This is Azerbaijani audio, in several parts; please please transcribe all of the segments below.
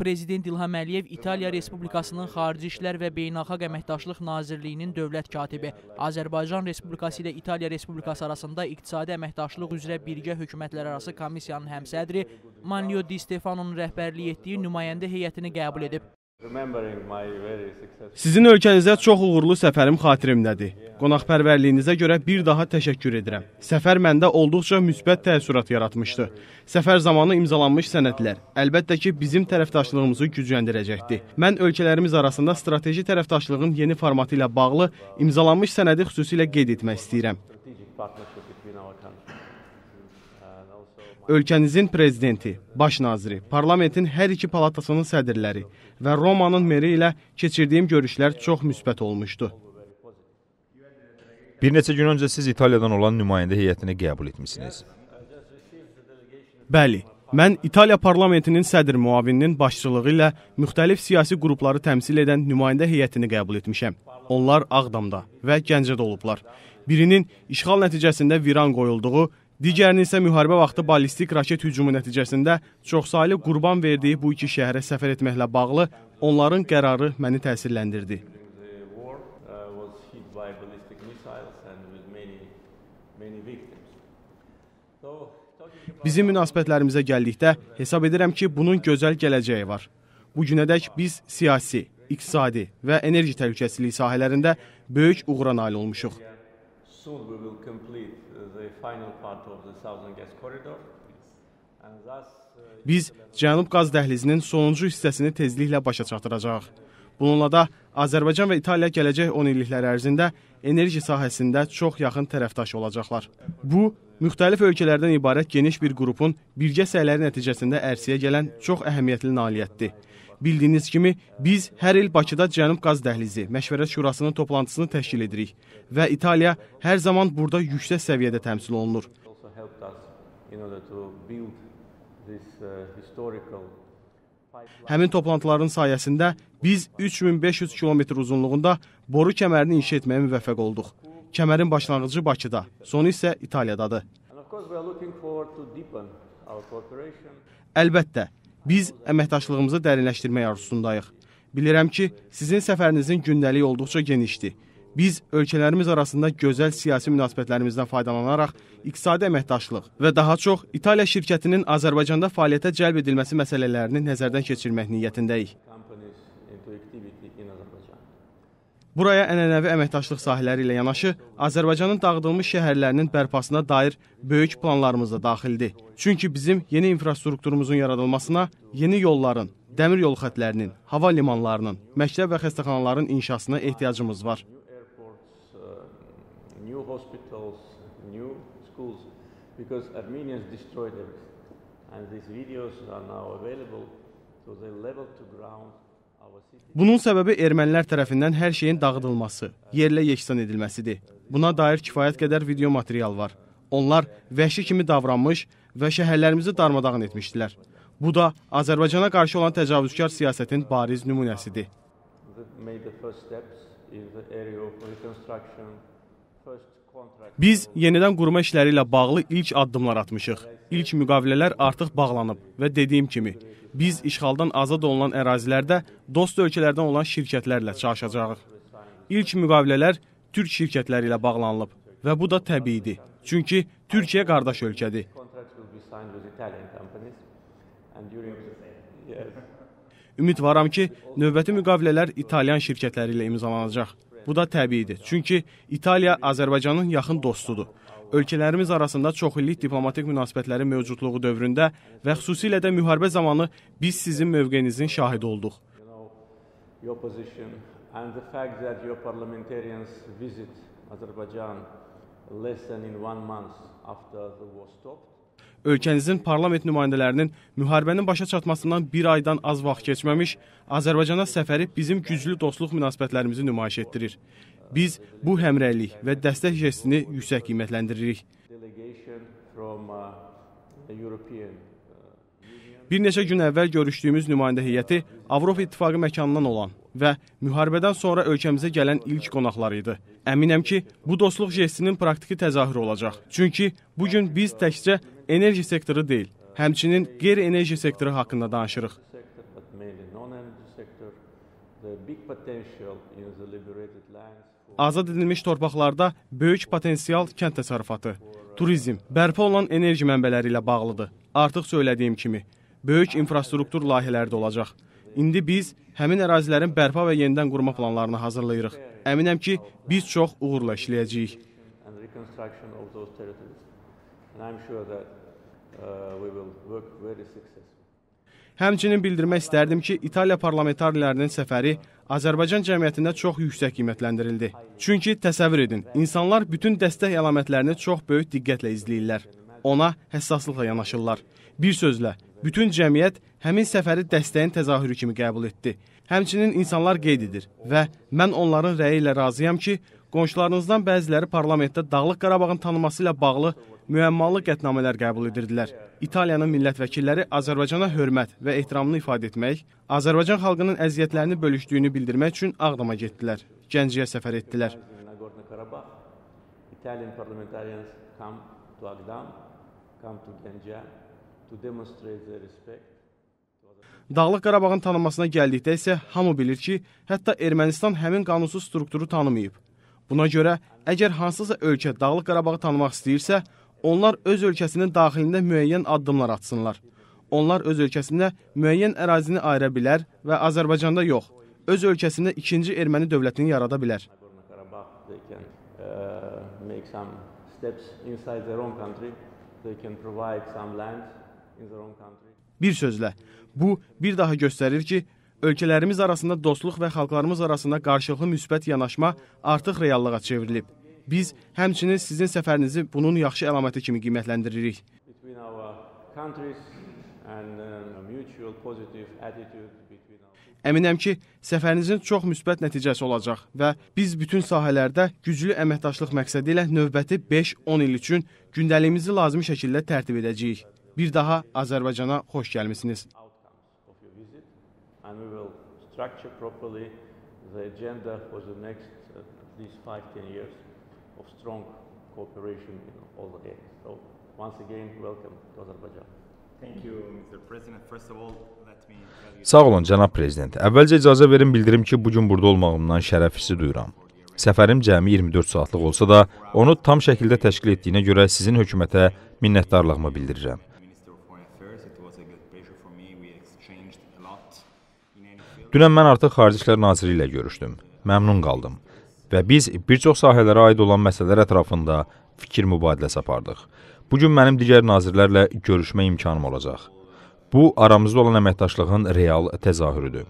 Prezident İlham Əliyev İtaliya Respublikasının Xarici İşlər və Beynəlxalq Əməkdaşlıq Nazirliyinin dövlət katibi, Azərbaycan Respublikası ilə İtaliya Respublikası arasında iqtisadi əməkdaşlıq üzrə birgə hökumətlər arası komissiyanın həmsədri Manlio Di Stefanonun rəhbərliyi etdiyi nümayəndə heyətini qəbul edib. Sizin ölkənizə çox uğurlu səfərim xatirimdədir. Qonaqpərvərliyinizə görə bir daha təşəkkür edirəm. Səfər məndə olduqca müsbət təəssürat yaratmışdı. Səfər zamanı imzalanmış sənədlər əlbəttə ki, bizim tərəfdaşlığımızı gücləndirəcəkdi. Mən ölkələrimiz arasında strateji tərəfdaşlığın yeni formatı ilə bağlı imzalanmış sənədi xüsusilə qeyd etmək istəyirəm ölkənizin prezidenti, baş naziri, parlamentin hər iki palatasının sədrləri və Romanın meri ilə keçirdiyim görüşlər çox müsbət olmuşdu. Bir neçə gün öncə siz İtaliyadan olan nümayəndə heyətini qəbul etmisiniz. Bəli, mən İtaliya parlamentinin sədr müavininin başçılığı ilə müxtəlif siyasi qrupları təmsil edən nümayəndə heyətini qəbul etmişəm. Onlar Ağdamda və Gəncədə olublar. Birinin işğal nəticəsində viran qoyulduğu, Digərini isə müharibə vaxtı ballistik raket hücumu nəticəsində çoxsaylı qurban verdiyi bu iki şəhərə səfər etməklə bağlı onların qərarı məni təsirləndirdi. Bizim münasibətlərimizə gəldikdə hesab edirəm ki, bunun gözəl gələcəyi var. Bu günədək biz siyasi, iqtisadi və enerji təhlükəsizliyi sahələrində böyük uğura nail olmuşuq soon we will complete uh, the final part of the Southern Gas Corridor. Uh, Biz Cənub qaz dəhlizinin sonuncu hissəsini tezliklə başa çatdıracağıq. Bununla da Azərbaycan və İtaliya gələcək 10 illiklər ərzində enerji sahəsində çox yaxın tərəfdaş olacaqlar. Bu, müxtəlif ölkələrdən ibarət geniş bir qrupun birgə səyləri nəticəsində ərsiyə gələn çox əhəmiyyətli nailiyyətdir. Bildiyiniz kimi, biz hər il Bakıda Cənub Qaz Dəhlizi Məşvərət Şurasının toplantısını təşkil edirik və İtaliya hər zaman burada yüksək səviyyədə təmsil olunur. Həmin toplantıların sayəsində biz 3500 kilometr uzunluğunda boru kəmərini inşa etməyə müvəffəq olduq. Kəmərin başlanğıcı Bakıda, sonu isə İtaliyadadır. Əlbəttə, Biz əməkdaşlığımızı dərinləşdirmək arzusundayıq. Bilirəm ki, sizin səfərinizin gündəliyi olduqca genişdir. Biz ölkələrimiz arasında gözəl siyasi münasibətlərimizdən faydalanaraq iqtisadi əməkdaşlıq və daha çox İtaliya şirkətinin Azərbaycanda fəaliyyətə cəlb edilməsi məsələlərini nəzərdən keçirmək niyyətindəyik. Buraya ənənəvi əməkdaşlıq sahələri ilə yanaşı Azərbaycanın dağıdılmış şəhərlərinin bərpasına dair böyük planlarımız da daxildir. Çünki bizim yeni infrastrukturumuzun yaradılmasına yeni yolların, dəmir yolu xətlərinin, hava limanlarının, məktəb və xəstəxanaların inşasına ehtiyacımız var. Uh, new hospitals, new schools because Armenians destroyed everything. And these videos are now available so they level to ground Bunun səbəbi ermənilər tərəfindən hər şeyin dağıdılması, yerlə yeksan edilməsidir. Buna dair kifayət qədər video material var. Onlar vəhşi kimi davranmış və şəhərlərimizi darmadağın etmişdilər. Bu da Azərbaycana qarşı olan təcavüzkar siyasətin bariz nümunəsidir. Biz yenidən qurma işləri ilə bağlı ilk addımlar atmışıq. İlk müqavilələr artıq bağlanıb və dediyim kimi, biz işğaldan azad olunan ərazilərdə dost ölkələrdən olan şirkətlərlə çalışacağıq. İlk müqavilələr türk şirkətləri ilə bağlanılıb və bu da təbiidir. Çünki Türkiyə qardaş ölkədir. Ümid varam ki, növbəti müqavilələr İtalyan şirkətləri ilə imzalanacaq. Bu da təbiidir. Çünki İtaliya Azərbaycanın yaxın dostudur. Ölkələrimiz arasında çoxillik diplomatik münasibətlərin mövcudluğu dövründə və xüsusilə də müharibə zamanı biz sizin mövqeyinizin şahidi olduq. Uh, and the fact that your parliamentarians visit Azerbaijan less than in one month after the war stopped ölkənizin parlament nümayəndələrinin müharibənin başa çatmasından bir aydan az vaxt keçməmiş, Azərbaycana səfəri bizim güclü dostluq münasibətlərimizi nümayiş etdirir. Biz bu həmrəylik və dəstək jestini yüksək qiymətləndiririk. Bir neçə gün əvvəl görüşdüyümüz nümayəndə heyəti Avropa İttifaqı məkanından olan və müharibədən sonra ölkəmizə gələn ilk qonaqlar idi. Əminəm ki, bu dostluq jestinin praktiki təzahürü olacaq. Çünki bu gün biz təkcə enerji sektoru deyil, həmçinin qeyri-enerji sektoru haqqında danışırıq. Azad edilmiş torpaqlarda böyük potensial kənd təsərrüfatı, turizm, bərpa olunan enerji mənbələri ilə bağlıdır. Artıq söylədiyim kimi, böyük infrastruktur layihələri də olacaq. İndi biz həmin ərazilərin bərpa və yenidən qurma planlarını hazırlayırıq. Əminəm ki, biz çox uğurla işləyəcəyik and I'm sure that uh, we will work very successful. Həmçinin bildirmək istərdim ki, İtaliya parlamentarlərinin səfəri Azərbaycan cəmiyyətində çox yüksək qiymətləndirildi. Çünki təsəvvür edin, insanlar bütün dəstək əlamətlərini çox böyük diqqətlə izləyirlər. Ona həssaslıqla yanaşırlar. Bir sözlə, bütün cəmiyyət həmin səfəri dəstəyin təzahürü kimi qəbul etdi. Həmçinin insanlar qeyd edir və mən onların rəyi ilə razıyam ki, qonşularınızdan bəziləri parlamentdə Dağlıq Qarabağın tanınması ilə bağlı müəmmalı qətnamələr qəbul edirdilər. İtaliyanın millət vəkilləri Azərbaycana hörmət və ehtiramını ifadə etmək, Azərbaycan xalqının əziyyətlərini bölüşdüyünü bildirmək üçün Ağdama getdilər. Gəncəyə səfər etdilər. Italian parliamentarians come to Agdam, come to Gəncə to demonstrate their respect. Dağlıq Qarabağın tanınmasına gəldikdə isə hamı bilir ki, hətta Ermənistan həmin qanunsuz strukturu tanımayıb. Buna görə, əgər hansısa ölkə Dağlıq Qarabağı tanımaq istəyirsə, Onlar öz ölkəsinin daxilində müəyyən addımlar atsınlar. Onlar öz ölkəsində müəyyən ərazini ayıra bilər və Azərbaycanda yox, öz ölkəsində ikinci erməni dövlətini yarada bilər. Bir sözlə, bu bir daha göstərir ki, ölkələrimiz arasında dostluq və xalqlarımız arasında qarşılıqlı müsbət yanaşma artıq reallığa çevrilib. Biz həmçinin sizin səfərinizi bunun yaxşı əlaməti kimi qiymətləndiririk. Um, Əminəm ki, səfərinizin çox müsbət nəticəsi olacaq və biz bütün sahələrdə güclü əməkdaşlıq məqsədi ilə növbəti 5-10 il üçün gündəliyimizi lazımi şəkildə tərtib edəcəyik. Bir daha Azərbaycana xoş gəlmisiniz. And we will structure properly the agenda for the next uh, at least 5-10 years of strong cooperation in all areas. So once again, welcome to Azerbaijan. Sağ olun, cənab prezident. Əvvəlcə icazə verin bildirim ki, bu gün burada olmağımdan şərəf hissi duyuram. Səfərim cəmi 24 saatlıq olsa da, onu tam şəkildə təşkil etdiyinə görə sizin hökumətə minnətdarlığımı bildirirəm. Dünən mən artıq Xarici İşlər Naziri ilə görüşdüm. Məmnun qaldım və biz bir çox sahələrə aid olan məsələlər ətrafında fikir mübadiləsi apardıq. Bu gün mənim digər nazirlərlə görüşmə imkanım olacaq. Bu aramızda olan əməkdaşlığın real təzahürüdür.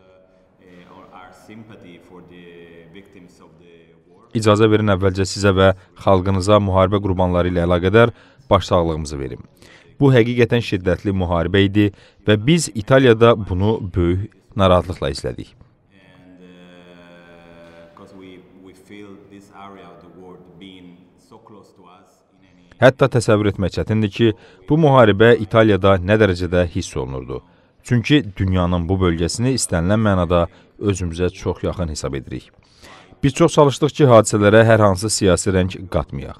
İcazə verin əvvəlcə sizə və xalqınıza müharibə qurbanları ilə əlaqədar başsağlığımızı verim. Bu həqiqətən şiddətli müharibə idi və biz İtaliyada bunu böyük narahatlıqla izlədik we feel this area of the world being so close to us Hətta təsəvvür etmək çətindir ki, bu müharibə İtaliyada nə dərəcədə hiss olunurdu. Çünki dünyanın bu bölgəsini istənilən mənada özümüzə çox yaxın hesab edirik. Biz çox çalışdıq ki, hadisələrə hər hansı siyasi rəng qatmayaq.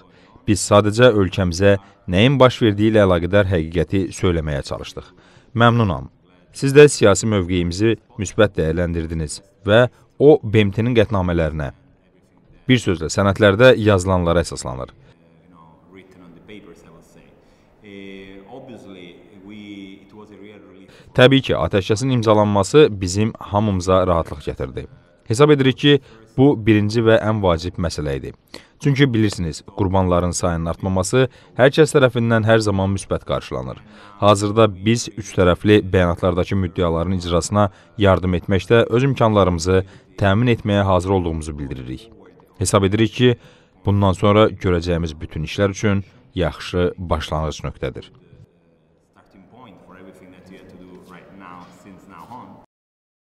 Biz sadəcə ölkəmizə nəyin baş verdiyi ilə əlaqədar həqiqəti söyləməyə çalışdıq. Məmnunam. Siz də siyasi mövqeyimizi müsbət dəyərləndirdiniz və o BMT-nin qətnamələrinə Bir sözlə, sənədlərdə yazılanlara əsaslanır. Təbii ki, atəşkəsin imzalanması bizim hamımıza rahatlıq gətirdi. Hesab edirik ki, bu birinci və ən vacib məsələ idi. Çünki bilirsiniz, qurbanların sayının artmaması hər kəs tərəfindən hər zaman müsbət qarşılanır. Hazırda biz üç tərəfli bəyanatlardakı müddəaların icrasına yardım etməkdə öz imkanlarımızı təmin etməyə hazır olduğumuzu bildiririk. Hesab edirik ki, bundan sonra görəcəyimiz bütün işlər üçün yaxşı başlanğıc nöqtədir.